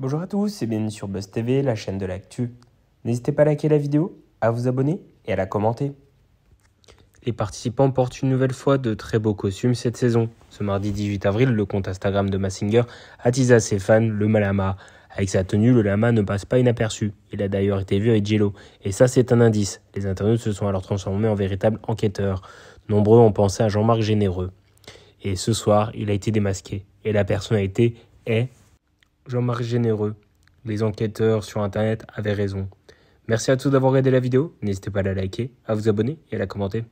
Bonjour à tous et bienvenue sur Buzz TV, la chaîne de l'actu. N'hésitez pas à liker la vidéo, à vous abonner et à la commenter. Les participants portent une nouvelle fois de très beaux costumes cette saison. Ce mardi 18 avril, le compte Instagram de Massinger attisa ses fans le Malama. Avec sa tenue, le lama ne passe pas inaperçu. Il a d'ailleurs été vu avec Jello. Et ça, c'est un indice. Les internautes se sont alors transformés en véritables enquêteurs. Nombreux ont pensé à Jean-Marc Généreux. Et ce soir, il a été démasqué. Et la personnalité est Jean-Marc Généreux. Les enquêteurs sur Internet avaient raison. Merci à tous d'avoir regardé la vidéo. N'hésitez pas à la liker, à vous abonner et à la commenter.